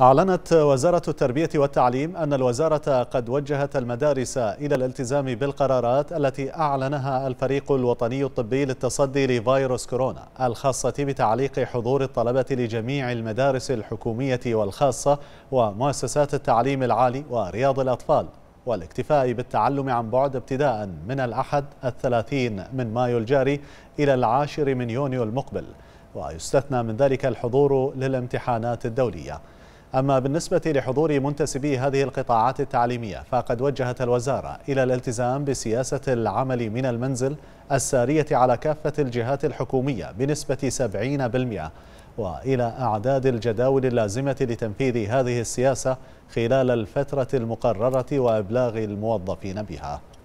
أعلنت وزارة التربية والتعليم أن الوزارة قد وجهت المدارس إلى الالتزام بالقرارات التي أعلنها الفريق الوطني الطبي للتصدي لفيروس كورونا الخاصة بتعليق حضور الطلبة لجميع المدارس الحكومية والخاصة ومؤسسات التعليم العالي ورياض الأطفال والاكتفاء بالتعلم عن بعد ابتداء من الأحد الثلاثين من مايو الجاري إلى العاشر من يونيو المقبل ويستثنى من ذلك الحضور للامتحانات الدولية أما بالنسبة لحضور منتسبي هذه القطاعات التعليمية فقد وجهت الوزارة إلى الالتزام بسياسة العمل من المنزل السارية على كافة الجهات الحكومية بنسبة 70% وإلى أعداد الجداول اللازمة لتنفيذ هذه السياسة خلال الفترة المقررة وإبلاغ الموظفين بها